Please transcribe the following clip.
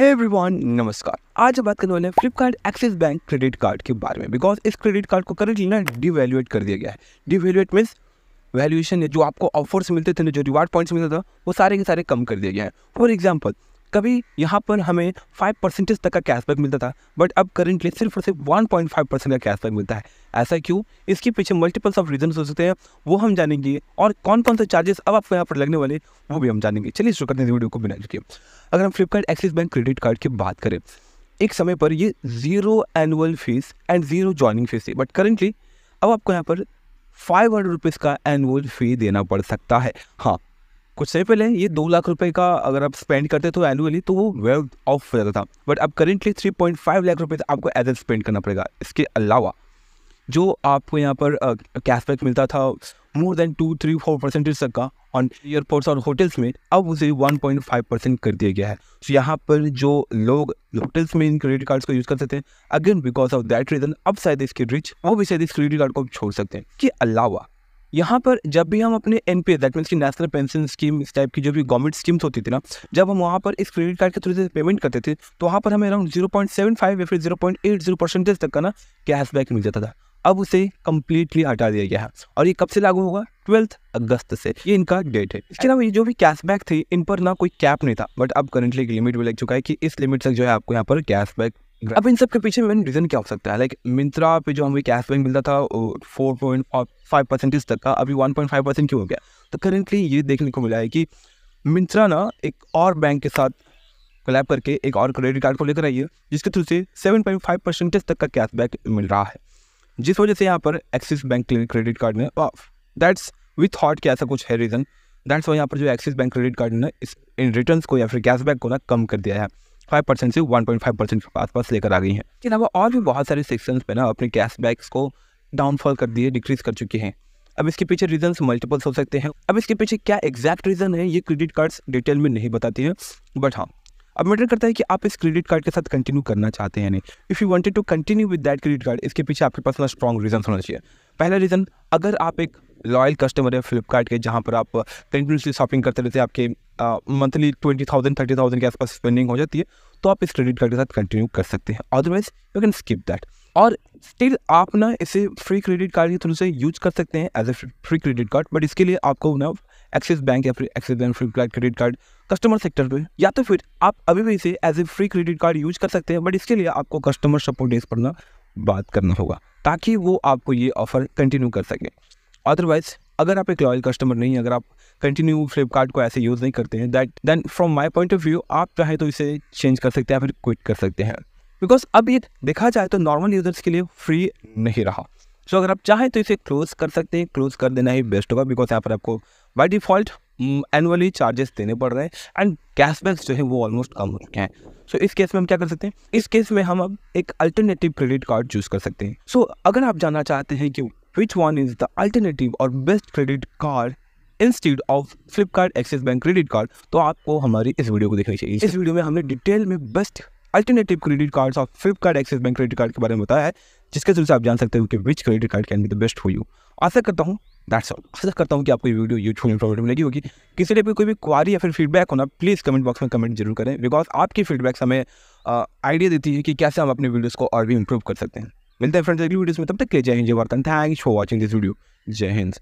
है एवरीवन नमस्कार आज हम बात करने वाले हैं Flipkart Axis bank credit card के बारे में बिकॉज इस क्रेडिट कार्ड को करेंटली ना डिवेल्युएट कर दिया गया है डिवेल्युएट मीन्स वैल्यूएशन जो आपको ऑफर्स मिलते थे जो रिवार्ड पॉइंट्स मिलते थे वो सारे के सारे कम कर दिया गया है फॉर एग्जाम्पल कभी यहाँ पर हमें फाइव परसेंटेज तक का कैशबैक मिलता था बट अब करेंटली सिर्फ और सिर्फ वन पॉइंट फाइव परसेंट का कैशबैक मिलता है ऐसा क्यों इसके पीछे मल्टीपल्स ऑफ रीजन हो सकते हैं वो हम जानेंगे और कौन कौन से चार्जेस अब आपको यहाँ पर लगने वाले वो भी हम जानेंगे चलिए शुरू करते हैं वीडियो को बिना चुके अगर हम Flipkart Axis bank credit card की बात करें एक समय पर ये zero annual fee and zero joining fee थी बट करेंटली अब आपको यहाँ पर फाइव हंड्रेड रुपीज़ का एनुअल फ़ी देना पड़ सकता है हाँ कुछ समय पहले ये दो लाख रुपए का अगर आप स्पेंड करते तो एनुअली तो वो वेल ऑफ हो जाता था बट अब currently three point five lakh रुपये आपको एज एन स्पेंड करना पड़ेगा इसके अलावा जो आपको यहाँ पर कैशबैक uh, मिलता था more than two three four percentage तक का ऑन एयरपोर्ट्स और होटल्स में अब उसे वन पॉइंट फाइव परसेंट कर दिया गया है तो so, यहाँ पर जो लोग होटल्स में इन क्रेडिट कार्ड्स को यूज़ करते थे again because of that reason अब शायद इसके रिच वो भी शायद इस क्रेडिट कार्ड को छोड़ सकते हैं के अलावा यहाँ पर जब भी हम अपने एन पी दैट मीन्स की नेशनल पेंशन स्कीम इस टाइप की जो भी गवर्नमेंट स्कीम्स होती थी ना जब हम वहाँ पर इस क्रेडिट कार्ड के थ्रू से पेमेंट करते थे तो वहाँ पर हमें around zero point seven five या फिर zero point eight zero percentage तक का ना कैशबैक मिल जाता था अब उसे कम्प्लीटली हटा दिया गया है और ये कब से लागू होगा ट्वेल्थ अगस्त से ये इनका डेट है इसके अलावा ये जो भी कैशबैक थे इन पर ना कोई कैप नहीं था बट अब करंटली एक लिमिट भी लग चुका है कि इस लिमिट तक जो है आपको यहाँ पर कैशबैक अब इन सब के पीछे मेन रीज़न क्या हो सकता है लाइक मिंत्रा पे जो हमें कैश बैक मिलता था फोर पॉइंट फाइव परसेंटेज तक का अभी वन पॉइंट फाइव परसेंट क्यों हो गया तो करेंटली ये देखने को मिला है कि मिंत्रा ना एक और बैंक के साथ क्लैप करके एक और क्रेडिट कार्ड को लेकर आई है जिसके थ्रू से सेवन पॉइंट फाइव परसेंटेज तक का कैश बैक मिल रहा है जिस वजह से यहाँ पर एक्सिस बैंक क्रेडिट कार्ड में दैट्स विथ हॉट के ऐसा कुछ है रीज़न दैट्स वो यहाँ पर जो एक्सिस बैंक क्रेडिट कार्ड ने इस इन रिटर्न को या फिर कैशबैक को ना कम कर दिया है फाइव परसेंट से वन पॉइंट फाइव परसेंट के आसपास लेकर आ गई है इसके अलावा और भी बहुत सारे सेक्शन में ना अपने कैशबैक्स को डाउनफॉल कर दिए डिक्रीज़ कर चुके हैं अब इसके पीछे रीजन मल्टीपल्स हो सकते हैं अब इसके पीछे क्या एग्जैक्ट रीज़न है ये क्रेडिट कार्ड्स डिटेल में नहीं बताती है बट हाँ अब मैटर करता है कि आप इस क्रेडिट कार्ड के साथ कंटिन्यू करना चाहते हैं नहीं if you wanted to continue with that credit card इसके पीछे आपके पास ना स्ट्रॉन्ग रीजन होना चाहिए पहला रीज़न अगर आप एक लॉयल कस्टमर है फ्लिपकार्ट के जहाँ पर आप कंटिन्यूसली शॉपिंग करते रहते हैं आपके monthly twenty thousand thirty thousand के आसपास स्पेंडिंग हो जाती है तो आप इस क्रेडिट कार्ड के साथ कंटिन्यू कर सकते हैं otherwise you can skip that और स्टिल आप ना इसे फ्री क्रेडिट कार्ड के थ्रू से यूज कर सकते हैं as a free credit card but इसके लिए आपको ना एक्सिस बैंक या फिर Axis bank Flipkart credit card customer sector पे या तो फिर आप अभी भी इसे as a free credit card use कर सकते हैं बट इसके लिए आपको कस्टमर सपोर्ट डेस्क पर ना बात करना होगा ताकि वो आपको ये ऑफ़र कंटिन्यू कर सकें अदरवाइज अगर आप एक लॉयल कस्टमर नहीं अगर आप कंटिन्यू फ्लिपकार्ट को ऐसे यूज़ नहीं करते हैं that then from my point of view आप चाहे तो इसे चेंज कर सकते हैं या फिर क्विट कर सकते हैं बिकॉज अब ये देखा जाए तो नॉर्मल यूज़र्स के लिए फ्री नहीं रहा सो so, अगर आप चाहें तो इसे क्लोज़ कर सकते हैं क्लोज़ कर देना ही बेस्ट होगा बिकॉज यहाँ पर आपको बाई डिफ़ॉल्ट एनुअली चार्जेस देने पड़ रहे हैं एंड कैशबैक्स जो है वो ऑलमोस्ट कम हो चुके हैं सो इस केस में हम क्या कर सकते हैं इस केस में हम अब एक अल्टरनेटिव क्रेडिट कार्ड चूज़ कर सकते हैं सो so, अगर आप जानना चाहते हैं कि which one is the alternative और best credit card instead of Flipkart Axis bank credit card तो आपको हमारी इस वीडियो को देखनी चाहिए इस वीडियो में हमने डिटेल में best alternative credit cards of Flipkart Axis bank credit card के बारे में बताया है जिसके थ्रू से आप जान सकते हो कि which credit card can be the best for you आशा करता हूँ दैट्स ऑल आशा करता हूँ कि आपको ये वीडियो यूट्यूब इन्फॉर्मेटिव लगी होगी किसी टाइप की कोई भी क्वारी या फिर फीडबैक होना प्लीज़ कमेंट बॉक्स में कमेंट जरूर करें बिकॉज आपकी फीडबैक्स हमें आइडिया देती है कि कैसे हम अपने वीडियोज़ को और भी इम्प्रूव कर सकते हैं मिलते हैं फ्रेंड्स अगली वीडियोस में तब तक के जय हिंद जय वर्तन thanks for watching this video जय हिंद